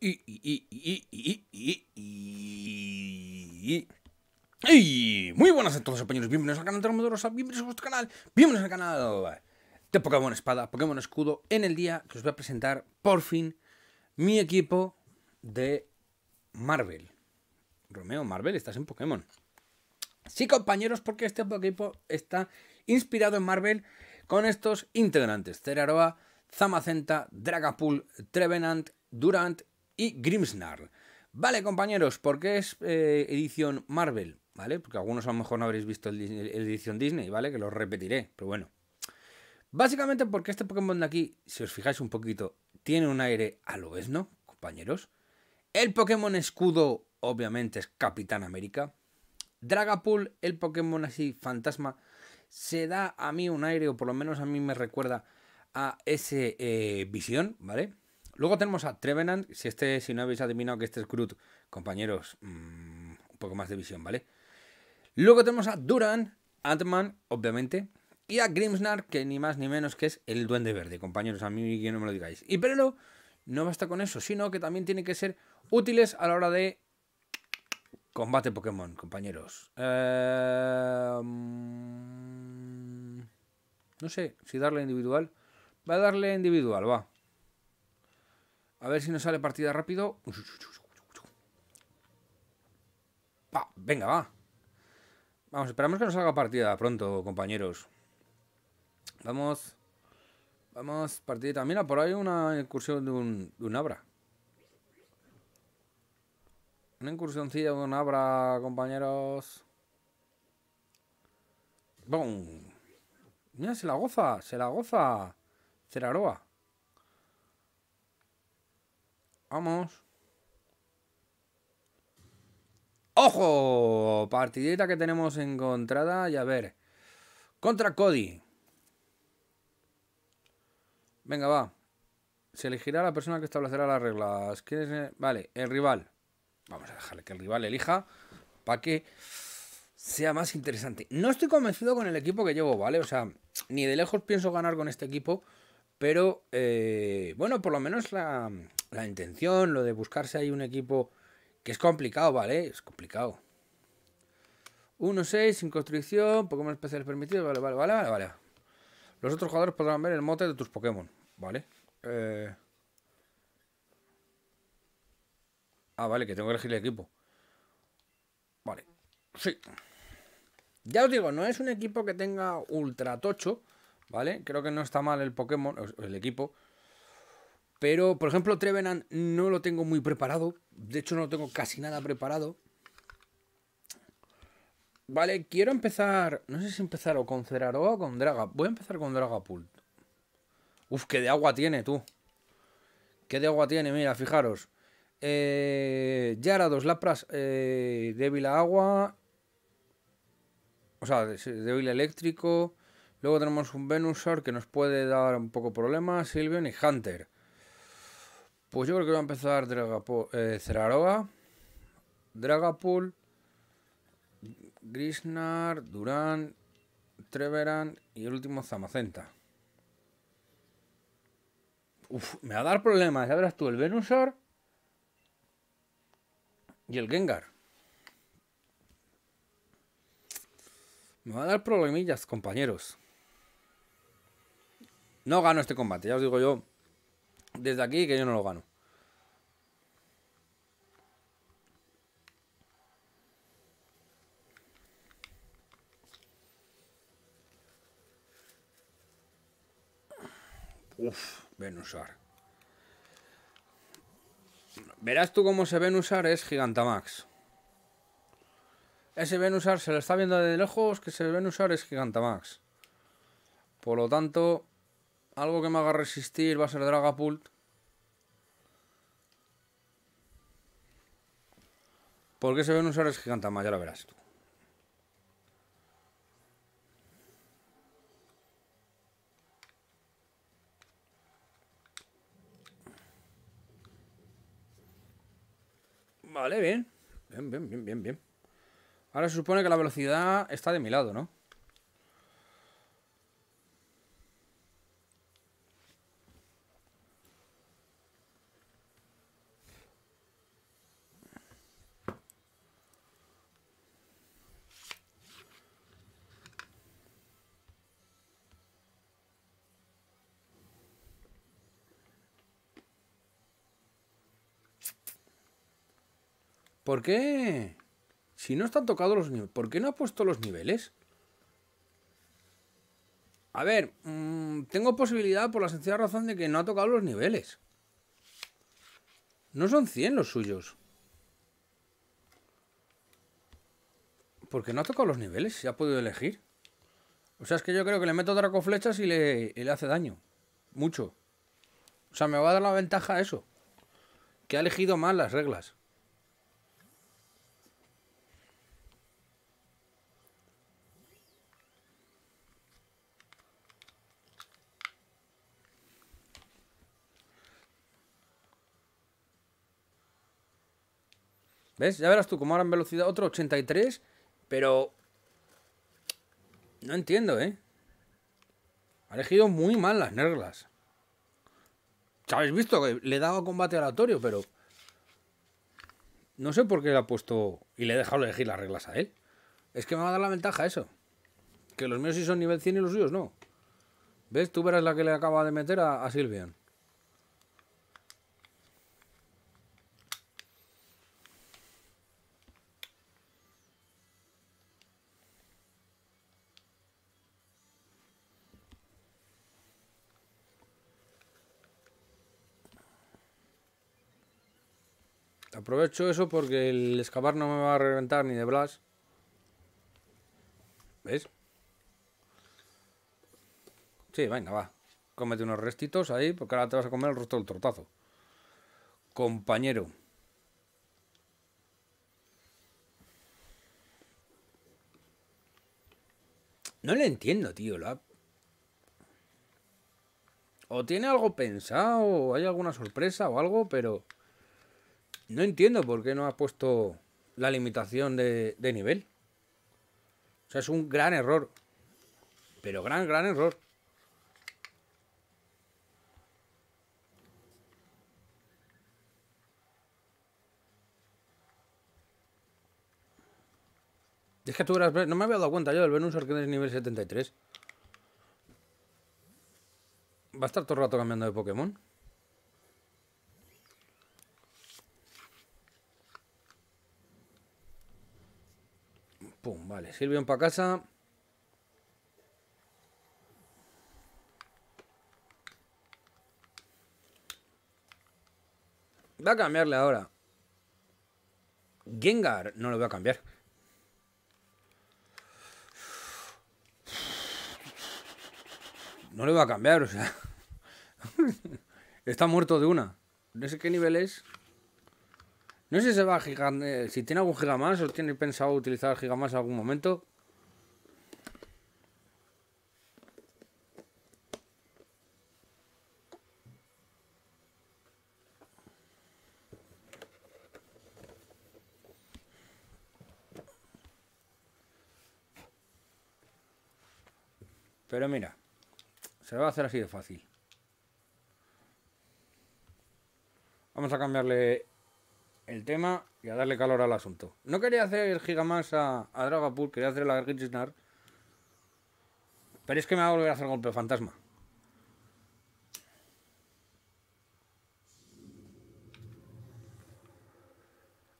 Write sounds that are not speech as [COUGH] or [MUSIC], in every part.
Y, y, muy buenas a todos compañeros, bienvenidos al canal de Rosa, bienvenidos a vuestro canal, bienvenidos al canal de Pokémon Espada, Pokémon Escudo, en el día que os voy a presentar, por fin, mi equipo de Marvel. Romeo, Marvel, estás en Pokémon. Sí, compañeros, porque este equipo está inspirado en Marvel con estos integrantes, Ceraroa, Zamacenta, Dragapult, Trevenant, Durant y Grimmsnarl. Vale, compañeros, porque es eh, edición Marvel? ¿Vale? Porque algunos a lo mejor no habréis visto la edición Disney, ¿vale? Que lo repetiré, pero bueno. Básicamente porque este Pokémon de aquí, si os fijáis un poquito, tiene un aire a lo es, ¿no? Compañeros. El Pokémon escudo, obviamente, es Capitán América. Dragapult, el Pokémon así fantasma, se da a mí un aire, o por lo menos a mí me recuerda a ese eh, visión, ¿vale? Luego tenemos a Trevenant. Si, este, si no habéis adivinado que este es Groot, compañeros, mm, un poco más de visión, ¿vale? Luego tenemos a Duran, ant obviamente. Y a Grimsnar, que ni más ni menos que es el Duende Verde, compañeros, a mí que no me lo digáis. Y pero no basta con eso, sino que también tienen que ser útiles a la hora de combate Pokémon, compañeros. Em, no sé si darle individual. Va a darle individual, va. A ver si nos sale partida rápido. venga, va. Vamos, esperamos que nos salga partida pronto, compañeros. Vamos. Vamos, partida. Mira, ah, por ahí una incursión de un, de Abra. Una incursioncilla de un Abra, compañeros. ¡Bum! Mira, se la goza, se la goza. Ceraroa. Vamos. ¡Ojo! Partidita que tenemos encontrada. Y a ver. Contra Cody. Venga, va. Se elegirá la persona que establecerá las reglas. Vale, el rival. Vamos a dejarle que el rival elija para que sea más interesante. No estoy convencido con el equipo que llevo, ¿vale? O sea, ni de lejos pienso ganar con este equipo. Pero, eh, bueno, por lo menos la, la intención, lo de buscarse ahí un equipo que es complicado, ¿vale? Es complicado. 1-6, sin construcción, Pokémon especiales permitidos, vale, vale, vale, vale, vale. Los otros jugadores podrán ver el mote de tus Pokémon, ¿vale? Eh, ah, vale, que tengo que elegir el equipo. Vale, sí. Ya os digo, no es un equipo que tenga ultra tocho, ¿vale? Creo que no está mal el Pokémon, el equipo, pero, por ejemplo, Trevenant no lo tengo muy preparado. De hecho, no lo tengo casi nada preparado. Vale, quiero empezar... No sé si empezar o con Ceraroa o con Draga. Voy a empezar con Dragapult. Uf, qué de agua tiene, tú. ¡Qué de agua tiene, mira, fijaros. Eh, Yara, dos lapras, eh, débil a agua. O sea, débil eléctrico. Luego tenemos un Venusaur que nos puede dar un poco problemas. Silvion y Hunter. Pues yo creo que va a empezar Zeraroa, eh, Zeraroga, Grisnar, Durán, Treveran y el último Zamacenta. Uf, me va a dar problemas, ya verás tú, el Venusaur y el Gengar. Me va a dar problemillas, compañeros. No gano este combate, ya os digo yo. Desde aquí que yo no lo gano. Uf, Venusar. Verás tú cómo se ven usar, es Gigantamax. Ese Venusar se lo está viendo desde lejos que se ven usar es Gigantamax. Por lo tanto, algo que me haga resistir va a ser Dragapult. Porque se ven usar es más, ya lo verás tú. Vale, bien. Bien, bien, bien, bien, bien. Ahora se supone que la velocidad está de mi lado, ¿no? ¿Por qué? Si no están tocados los niveles, ¿por qué no ha puesto los niveles? A ver, mm, tengo posibilidad por la sencilla razón de que no ha tocado los niveles. No son 100 los suyos. Porque no ha tocado los niveles, se ha podido elegir. O sea, es que yo creo que le meto dracoflechas flechas y le, le hace daño. Mucho. O sea, me va a dar la ventaja eso. Que ha elegido mal las reglas. ¿Ves? Ya verás tú cómo ahora en velocidad otro 83, pero... No entiendo, ¿eh? Ha elegido muy mal las reglas. ¿Habéis visto? que Le he dado combate aleatorio, pero... No sé por qué le ha puesto... Y le he dejado elegir las reglas a él. Es que me va a dar la ventaja eso. Que los míos sí son nivel 100 y los suyos no. ¿Ves? Tú verás la que le acaba de meter a, a Silvian. Aprovecho eso porque el excavar no me va a reventar ni de Blas. ¿Ves? Sí, venga, va. Cómete unos restitos ahí porque ahora te vas a comer el resto del tortazo. Compañero. No le entiendo, tío. O tiene algo pensado, o hay alguna sorpresa o algo, pero... No entiendo por qué no has puesto la limitación de, nivel. O sea, es un gran error. Pero gran, gran error. Es que tú eras... No me había dado cuenta yo del Venus que es nivel 73. Va a estar todo el rato cambiando de Pokémon. Vale, vale. un para casa. Va a cambiarle ahora. Gengar no lo voy a cambiar. No le voy a cambiar, o sea. [LAUGHS] Está muerto de una. No sé qué nivel es. No sé si se va a gigante, eh, si tiene algún giga más o tiene pensado utilizar giga más en algún momento. Pero mira, se va a hacer así de fácil. Vamos a cambiarle el tema y a darle calor al asunto. No quería hacer giga a, a Dragapult, quería hacer la Snar. Pero es que me va a volver a hacer golpe fantasma.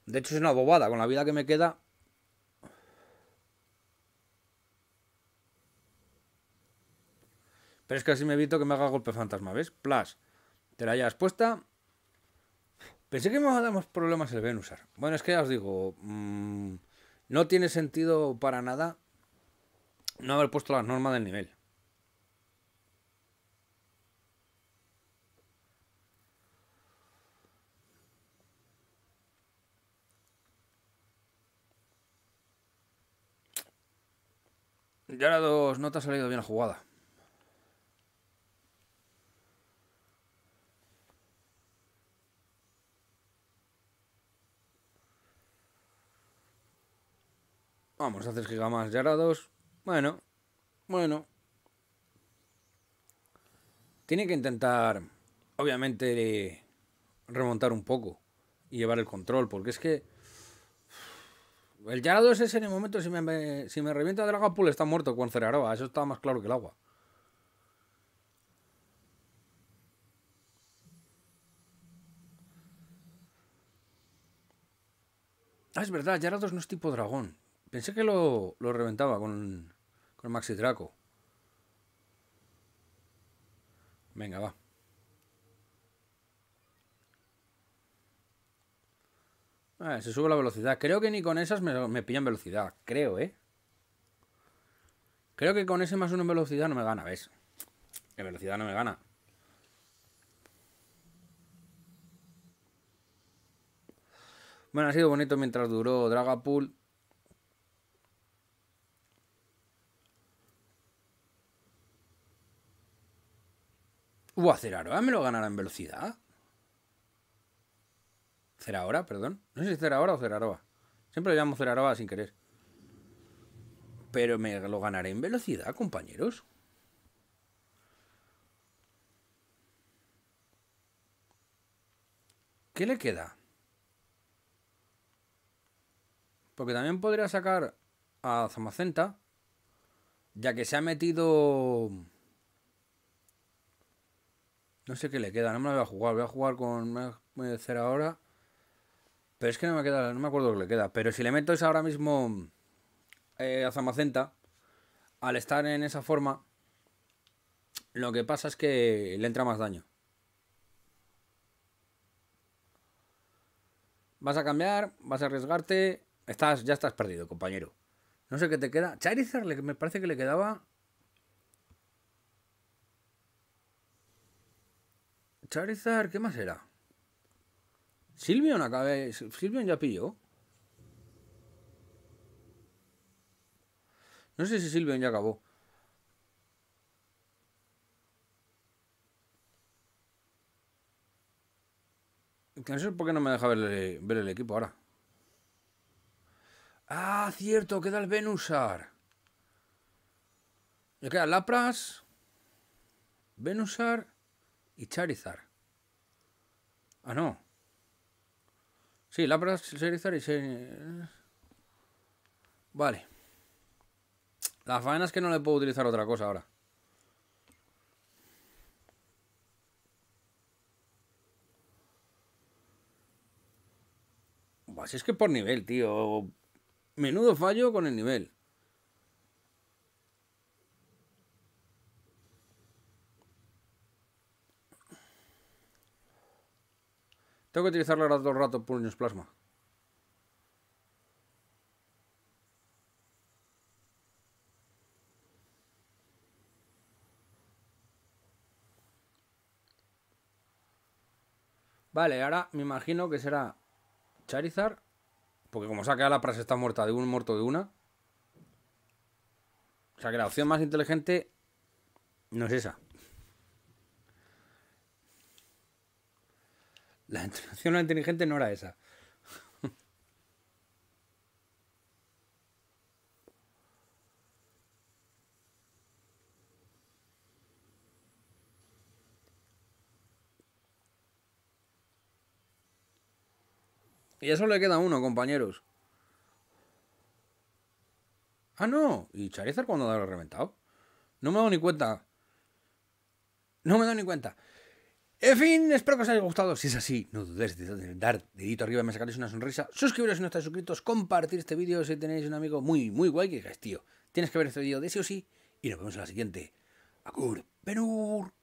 De hecho es una bobada, con la vida que me queda... Pero es que así me evito que me haga golpe fantasma, ¿ves? Plus, te la hayas puesta Pensé que más problemas el Venusar. Bueno, es que ya os digo, mm, no tiene sentido para nada no haber puesto las normas del nivel. Ya la dos no te ha salido bien la jugada. Vamos, haces gigamas. más yarados. Bueno, bueno. Tiene que intentar, obviamente, remontar un poco y llevar el control, porque es que. El Yarados ese en el momento, si me, si me revienta Dragapool, está muerto con Ceraroa. Eso está más claro que el agua. Ah, es verdad, Yarados no es tipo dragón. Pensé que lo, reventaba con, con Maxi Draco. Venga, va. Ah, se sube la velocidad. Creo que ni con esas me, me, pillan velocidad. Creo, ¿eh? Creo que con ese más uno en velocidad no me gana, ¿ves? En velocidad no me gana. Bueno, ha sido bonito mientras duró Dragapult. O a me lo ganará en velocidad. ahora, perdón. No sé si ahora o Ceraroa. Siempre lo llamo Ceraroa sin querer. Pero me lo ganaré en velocidad, compañeros. ¿Qué le queda? Porque también podría sacar a Zamacenta, ya que se ha metido no sé qué le queda, no me lo voy a jugar. Voy a jugar con. Me voy a ahora. Pero es que no me queda, no me acuerdo qué le queda. Pero si le meto es ahora mismo a eh, Zamacenta, al estar en esa forma, lo que pasa es que le entra más daño. Vas a cambiar, vas a arriesgarte. Estás, ya estás perdido, compañero. No sé qué te queda. Charizard me parece que le quedaba Charizard, ¿qué más era? Silvion acabé. Silvion ya pilló. No sé si Silvion ya acabó. No sé por qué no me deja ver el, equipo ahora. Ah, cierto, queda el Venusar. Le queda Lapras. Venusar y Charizard. Ah, no. Sí, Lapras, Charizard y Vale. La faena es que no le puedo utilizar otra cosa ahora. Así es que por nivel, tío. Menudo fallo con el nivel. Tengo que utilizarlo ahora todo el rato puños plasma. Vale, ahora me imagino que será Charizard. Porque como saca quedado la prase está muerta de un muerto de una. O sea que la opción más inteligente no es esa. La entonación inteligente no era esa. Y eso le queda uno, compañeros. Ah, no. ¿Y Charizard cuando lo ha reventado? No me he ni cuenta. No me he ni cuenta. En fin, espero que os haya gustado. Si es así, no dudéis de dar dedito arriba y me sacaréis una sonrisa. Suscribiros si no estáis suscritos, compartir este vídeo si tenéis un amigo muy, muy guay que es tío, tienes que ver este vídeo de sí o sí. Y nos vemos en la siguiente. cur Benur.